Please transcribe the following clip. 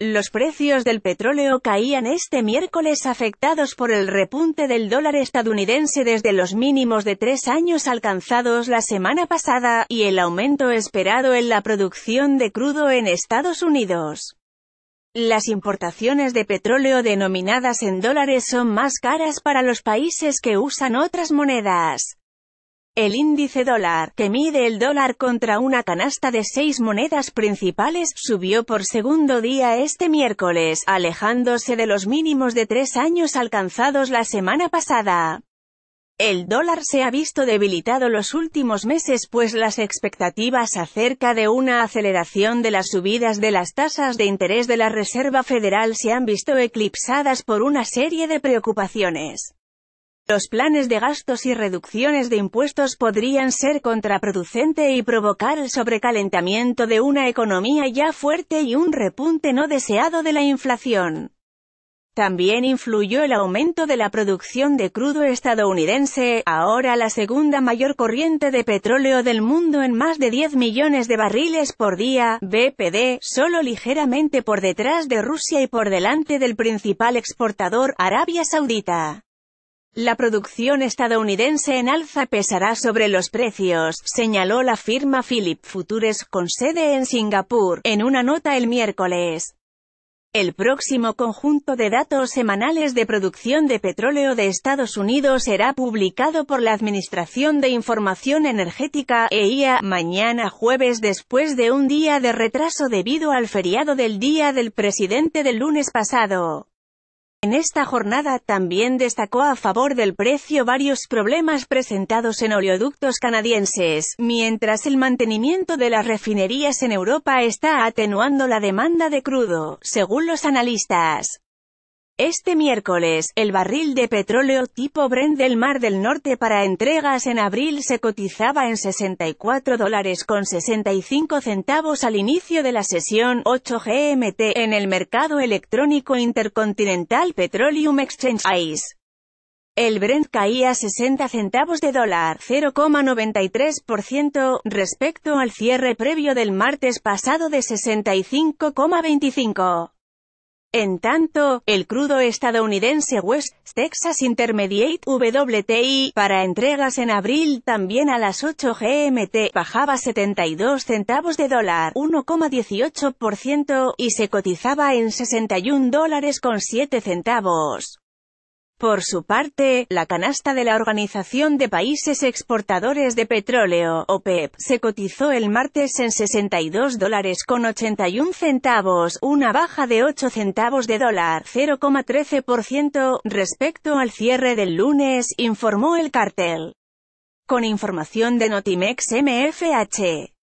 Los precios del petróleo caían este miércoles afectados por el repunte del dólar estadounidense desde los mínimos de tres años alcanzados la semana pasada, y el aumento esperado en la producción de crudo en Estados Unidos. Las importaciones de petróleo denominadas en dólares son más caras para los países que usan otras monedas. El índice dólar, que mide el dólar contra una canasta de seis monedas principales, subió por segundo día este miércoles, alejándose de los mínimos de tres años alcanzados la semana pasada. El dólar se ha visto debilitado los últimos meses pues las expectativas acerca de una aceleración de las subidas de las tasas de interés de la Reserva Federal se han visto eclipsadas por una serie de preocupaciones. Los planes de gastos y reducciones de impuestos podrían ser contraproducente y provocar el sobrecalentamiento de una economía ya fuerte y un repunte no deseado de la inflación. También influyó el aumento de la producción de crudo estadounidense, ahora la segunda mayor corriente de petróleo del mundo en más de 10 millones de barriles por día, BPD, solo ligeramente por detrás de Rusia y por delante del principal exportador, Arabia Saudita. La producción estadounidense en alza pesará sobre los precios, señaló la firma Philip Futures con sede en Singapur, en una nota el miércoles. El próximo conjunto de datos semanales de producción de petróleo de Estados Unidos será publicado por la Administración de Información Energética, EIA, mañana jueves después de un día de retraso debido al feriado del Día del Presidente del lunes pasado. En esta jornada también destacó a favor del precio varios problemas presentados en oleoductos canadienses, mientras el mantenimiento de las refinerías en Europa está atenuando la demanda de crudo, según los analistas. Este miércoles, el barril de petróleo tipo Brent del Mar del Norte para entregas en abril se cotizaba en 64 dólares con 65 centavos al inicio de la sesión 8 GMT en el mercado electrónico Intercontinental Petroleum Exchange ICE. El Brent caía 60 centavos de dólar, 0,93%, respecto al cierre previo del martes pasado de 65,25. En tanto, el crudo estadounidense West Texas Intermediate WTI para entregas en abril también a las 8 GMT bajaba 72 centavos de dólar, 1,18%, y se cotizaba en 61 dólares con 7 centavos. Por su parte, la canasta de la Organización de Países Exportadores de Petróleo, OPEP, e se cotizó el martes en 62 dólares con 81 centavos, una baja de 8 centavos de dólar, 0,13%, respecto al cierre del lunes, informó el cartel. Con información de Notimex MFH.